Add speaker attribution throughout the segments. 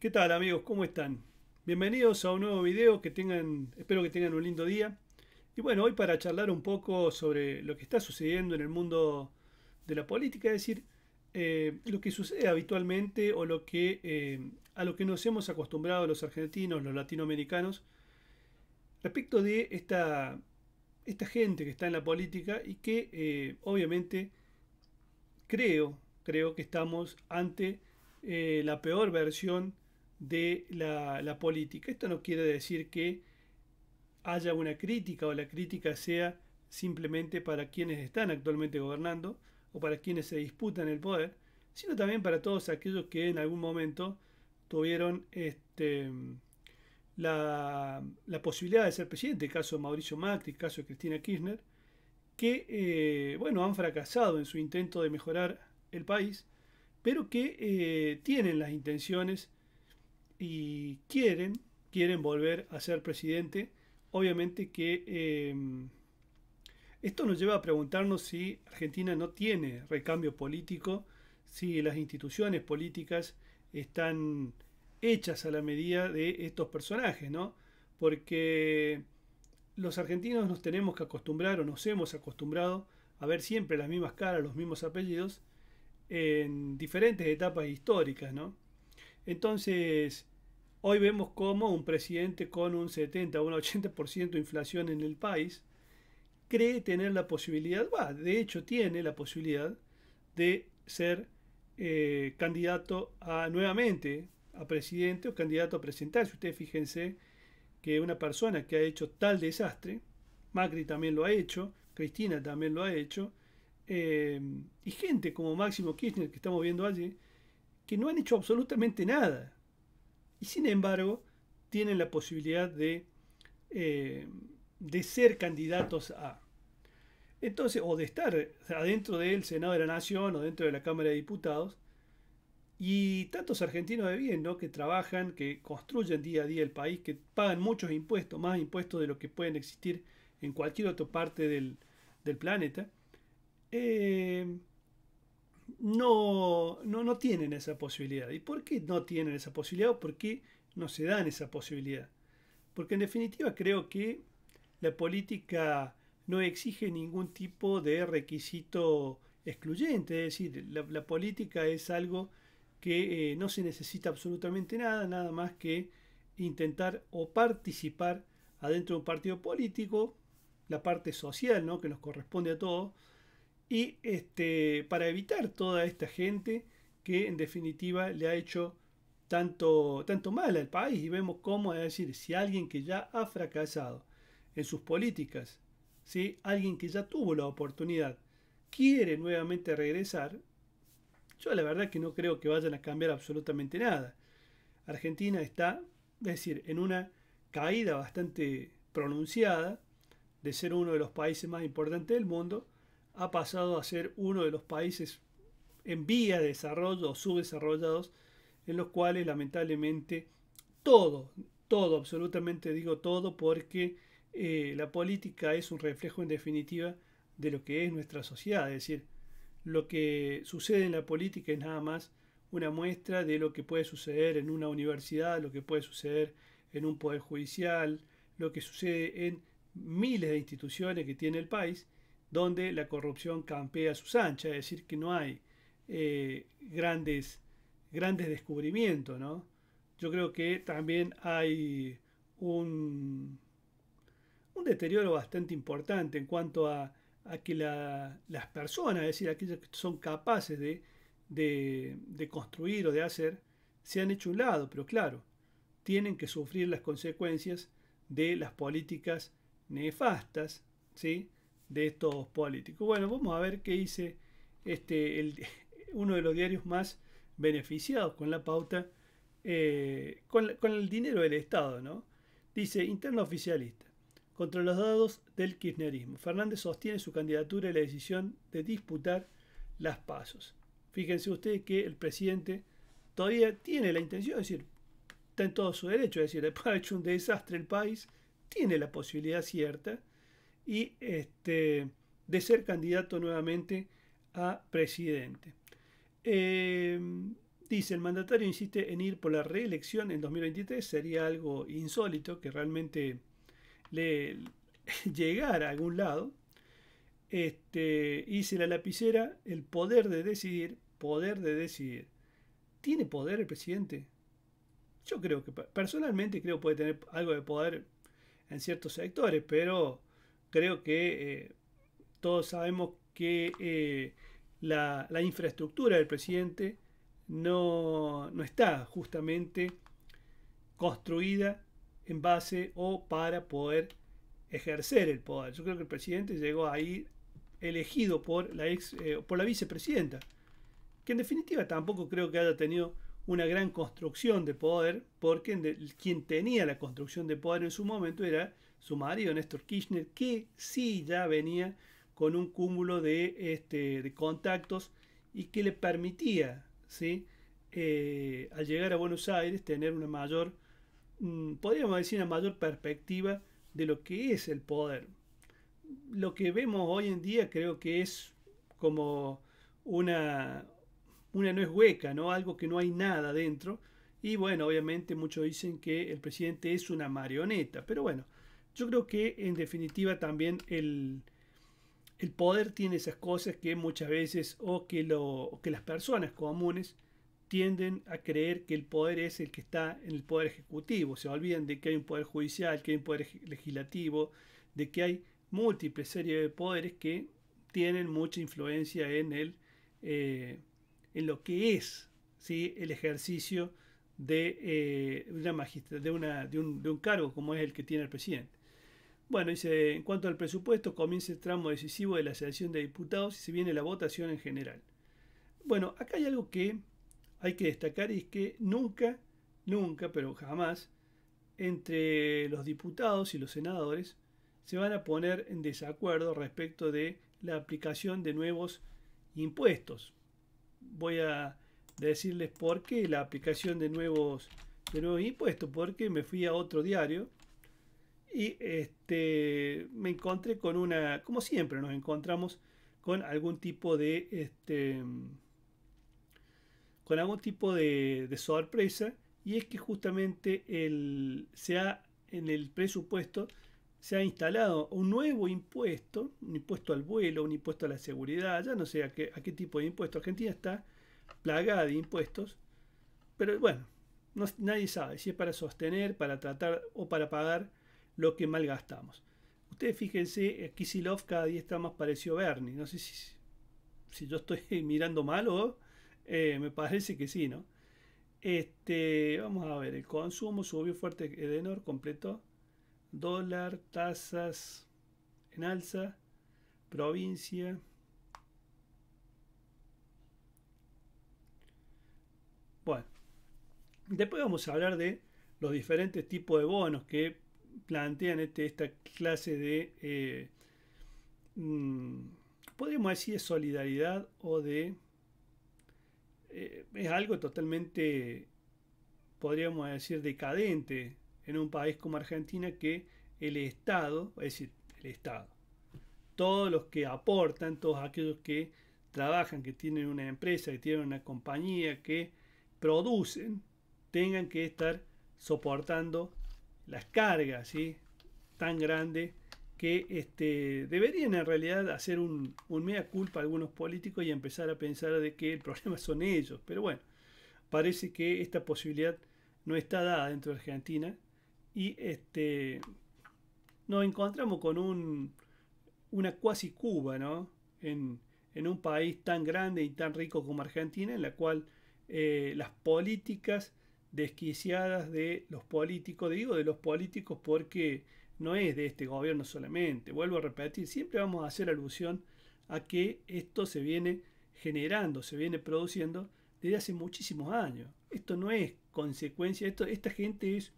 Speaker 1: ¿Qué tal amigos? ¿Cómo están? Bienvenidos a un nuevo video, que tengan, espero que tengan un lindo día. Y bueno, hoy para charlar un poco sobre lo que está sucediendo en el mundo de la política, es decir, eh, lo que sucede habitualmente o lo que, eh, a lo que nos hemos acostumbrado los argentinos, los latinoamericanos, respecto de esta, esta gente que está en la política y que eh, obviamente creo, creo que estamos ante la peor versión de la, política. Esto no quiere decir que haya una crítica o la crítica sea simplemente para quienes están actualmente gobernando o para quienes se disputan el poder, sino también para todos aquellos que en algún momento tuvieron este, la, posibilidad de ser presidente, caso de Mauricio Macri, caso de Cristina Kirchner, que eh, bueno, han fracasado en su intento de mejorar el país, pero que eh, tienen las intenciones y quieren, quieren volver a ser presidente. Obviamente que em, esto nos lleva a preguntarnos si Argentina no tiene recambio político, si las instituciones políticas están hechas a la medida de estos personajes, ¿no? Porque los argentinos nos tenemos que acostumbrar o nos hemos acostumbrado a ver siempre las mismas caras, los mismos apellidos en diferentes etapas históricas, ¿no? Entonces, Hoy vemos cómo un presidente con un 70 o un 80% de inflación en el país cree tener la posibilidad, va, de hecho tiene la posibilidad de ser eh, candidato a nuevamente a presidente o candidato a presentarse. Ustedes fíjense que una persona que ha hecho tal desastre, Macri también lo ha hecho, Cristina también lo ha hecho, eh, y gente como Máximo Kirchner que estamos viendo allí, que no han hecho absolutamente nada y sin embargo tienen la posibilidad de, eh, de ser candidatos a. Entonces, o de estar adentro del Senado de la Nación o dentro de la Cámara de Diputados. Y tantos argentinos de bien, ¿no? Que trabajan, que construyen día a día el país, que pagan muchos impuestos, más impuestos de lo que pueden existir en cualquier otra parte del, del planeta. Eh, no, no, tienen esa posibilidad. ¿Y por qué no tienen esa posibilidad o por qué no se dan esa posibilidad? Porque en definitiva creo que la política no exige ningún tipo de requisito excluyente, es decir, la, política es algo que eh, no se necesita absolutamente nada, nada más que intentar o participar adentro de un partido político, la parte social, ¿no? que nos corresponde a todos, y este, para evitar toda esta gente que en definitiva le ha hecho tanto, tanto mal al país y vemos cómo, es decir, si alguien que ya ha fracasado en sus políticas, alguien que ya tuvo la oportunidad, quiere nuevamente regresar, yo la verdad que no creo que vayan a cambiar absolutamente nada. Argentina está, es decir, en una caída bastante pronunciada de ser uno de los países más importantes del mundo, ha pasado a ser uno de los países en vía de desarrollo o subdesarrollados en los cuales lamentablemente todo, todo, absolutamente digo todo porque eh, la política es un reflejo en definitiva de lo que es nuestra sociedad, es decir, lo que sucede en la política es nada más una muestra de lo que puede suceder en una universidad, lo que puede suceder en un poder judicial, lo que sucede en miles de instituciones que tiene el país donde la corrupción campea a sus anchas, es decir, que no hay eh, grandes, grandes descubrimientos, ¿no? Yo creo que también hay un, deterioro bastante importante en cuanto a, que las personas, es decir, aquellas que son capaces de, de construir o de hacer, se han hecho un lado, pero claro, tienen que sufrir las consecuencias de las políticas nefastas, ¿sí? de estos políticos. Bueno, vamos a ver qué dice este, uno de los diarios más beneficiados con la pauta, eh, con, el dinero del Estado, ¿no? Dice, interno oficialista, contra los dados del kirchnerismo, Fernández sostiene su candidatura y la decisión de disputar las pasos. Fíjense ustedes que el presidente todavía tiene la intención, es decir, está en todo su derecho, es decir, ha hecho un desastre el país, tiene la posibilidad cierta y este, de ser candidato nuevamente a presidente. Em, dice, el mandatario insiste en ir por la reelección en 2023, sería algo insólito que realmente le llegara a algún lado. Este, hice la lapicera, el poder de decidir, poder de decidir. ¿Tiene poder el presidente? Yo creo que personalmente creo puede tener algo de poder en ciertos sectores, pero creo que eh, todos sabemos que eh, la, infraestructura del presidente no, está justamente construida en base o para poder ejercer el poder. Yo creo que el presidente llegó ahí elegido por la, ex, eh, por la vicepresidenta, que en definitiva tampoco creo que haya tenido una gran construcción de poder, porque quien tenía la construcción de poder en su momento era su marido, Néstor Kirchner, que sí ya venía con un cúmulo de, este, de contactos y que le permitía, ¿sí? Eh, al llegar a Buenos Aires, tener una mayor, mm, podríamos decir, una mayor perspectiva de lo que es el poder. Lo que vemos hoy en día creo que es como una, una no es hueca, ¿no? Algo que no hay nada dentro. Y bueno, obviamente muchos dicen que el presidente es una marioneta, pero bueno, yo creo que en definitiva también el, poder tiene esas cosas que muchas veces o que, lo, que las personas comunes tienden a creer que el poder es el que está en el poder ejecutivo. Se olvidan de que hay un poder judicial, que hay un poder legislativo, de que hay múltiples series de poderes que tienen mucha influencia en, el, eh, en lo que es el ejercicio de, eh, una, de, de un cargo como es el que tiene el presidente. Bueno, dice, en cuanto al presupuesto, comienza el tramo decisivo de la selección de diputados y se viene la votación en general. Bueno, acá hay algo que hay que destacar y es que nunca, nunca, pero jamás, entre los diputados y los senadores se van a poner en desacuerdo respecto de la aplicación de nuevos impuestos. Voy a decirles por qué la aplicación de nuevos, de nuevos impuestos, porque me fui a otro diario y este, me encontré con una, como siempre nos encontramos con algún tipo de, este, con algún tipo de, sorpresa y es que justamente el, se en el presupuesto se ha instalado un nuevo impuesto, un impuesto al vuelo, un impuesto a la seguridad, ya no sé a qué, tipo de impuesto. Argentina está plagada de impuestos, pero bueno, nadie sabe si es para sostener, para tratar o para pagar lo que malgastamos. Ustedes fíjense, aquí eh, Kisilov cada día está más parecido a Bernie. No sé si, si yo estoy mirando mal o eh, me parece que sí, ¿no? Este, vamos a ver, el consumo subió fuerte, Edenor completo. Dólar, tasas en alza, provincia. Bueno, después vamos a hablar de los diferentes tipos de bonos que plantean este, esta clase de, eh, mm, podríamos decir, de solidaridad o de... Eh, es algo totalmente, podríamos decir, decadente en un país como Argentina que el Estado, es decir, el Estado, todos los que aportan, todos aquellos que trabajan, que tienen una empresa, que tienen una compañía, que producen, tengan que estar soportando las cargas ¿sí? tan grandes que este, deberían en realidad hacer un, mea culpa a algunos políticos y empezar a pensar de que el problema son ellos. Pero bueno, parece que esta posibilidad no está dada dentro de Argentina y este, nos encontramos con una cuasi Cuba, ¿no? En, un país tan grande y tan rico como Argentina, en la cual eh, las políticas desquiciadas de los políticos, digo de los políticos porque no es de este gobierno solamente, vuelvo a repetir, siempre vamos a hacer alusión a que esto se viene generando, se viene produciendo desde hace muchísimos años. Esto no es consecuencia, esto, esta gente es,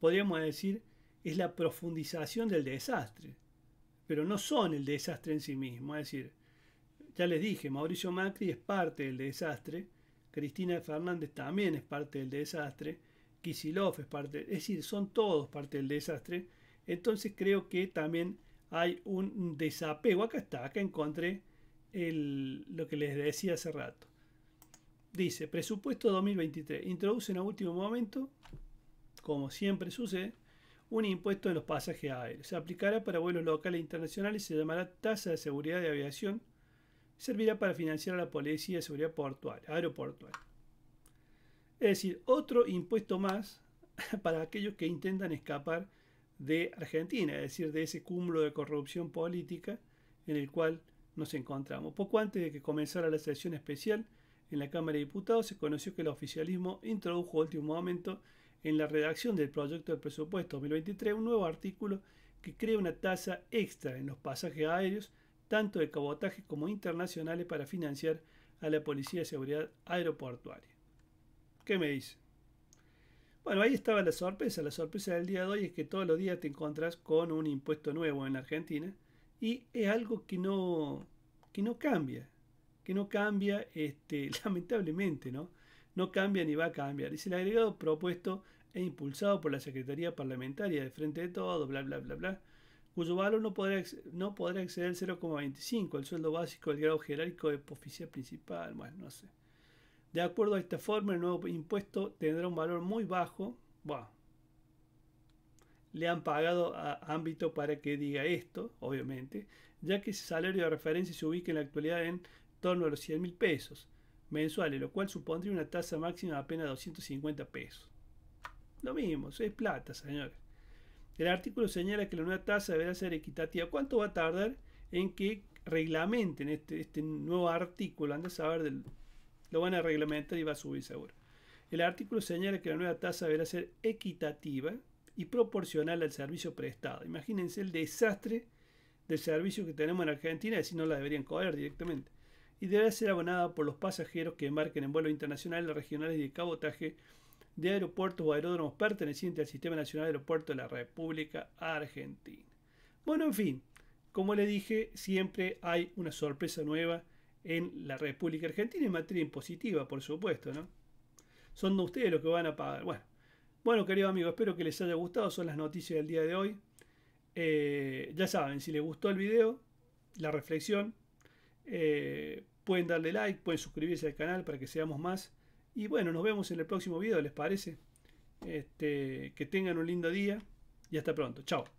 Speaker 1: podríamos decir, es la profundización del desastre, pero no son el desastre en sí mismo, es decir, ya les dije, Mauricio Macri es parte del desastre, Cristina Fernández también es parte del desastre, Kisilov es parte, es decir, son todos parte del desastre. Entonces creo que también hay un desapego. Acá está, acá encontré el, lo que les decía hace rato. Dice, presupuesto 2023. Introducen a último momento, como siempre sucede, un impuesto en los pasajes aéreos. Se aplicará para vuelos locales e internacionales se llamará tasa de seguridad de aviación servirá para financiar a la Policía de Seguridad Aeroportuaria. Es decir, otro impuesto más para aquellos que intentan escapar de Argentina, es decir, de ese cúmulo de corrupción política en el cual nos encontramos. Poco antes de que comenzara la sesión especial en la Cámara de Diputados, se conoció que el oficialismo introdujo último momento en la redacción del proyecto del presupuesto 2023 un nuevo artículo que crea una tasa extra en los pasajes aéreos tanto de cabotaje como internacionales, para financiar a la Policía de Seguridad Aeroportuaria. ¿Qué me dice? Bueno, ahí estaba la sorpresa. La sorpresa del día de hoy es que todos los días te encuentras con un impuesto nuevo en la Argentina y es algo que no, que no cambia, que no cambia este, lamentablemente, ¿no? No cambia ni va a cambiar. Dice el agregado propuesto e impulsado por la Secretaría Parlamentaria de Frente de Todo, bla, bla, bla, bla cuyo valor no podrá, no podrá exceder 0,25, el sueldo básico del grado jerárquico de oficina principal, bueno, no sé. De acuerdo a esta forma, el nuevo impuesto tendrá un valor muy bajo. Bueno, le han pagado a ámbito para que diga esto, obviamente, ya que ese salario de referencia se ubica en la actualidad en torno a los 100 mil pesos mensuales, lo cual supondría una tasa máxima de apenas 250 pesos. Lo mismo, es plata, señores. El artículo señala que la nueva tasa deberá ser equitativa. ¿Cuánto va a tardar en que reglamenten este, este nuevo artículo? Antes a saber, lo van a reglamentar y va a subir seguro. El artículo señala que la nueva tasa deberá ser equitativa y proporcional al servicio prestado. Imagínense el desastre del servicio que tenemos en Argentina, si no la deberían cobrar directamente. Y deberá ser abonada por los pasajeros que embarquen en vuelos internacionales, regionales y de cabotaje de aeropuertos o aeródromos pertenecientes al Sistema Nacional de Aeropuertos de la República Argentina. Bueno, en fin, como le dije, siempre hay una sorpresa nueva en la República Argentina en materia impositiva, por supuesto, ¿no? Son ustedes los que van a pagar. Bueno, bueno, queridos amigos, espero que les haya gustado. Son las noticias del día de hoy. Eh, ya saben, si les gustó el video, la reflexión, eh, pueden darle like, pueden suscribirse al canal para que seamos más. Y bueno, nos vemos en el próximo video, ¿les parece? Este, que tengan un lindo día y hasta pronto. Chao.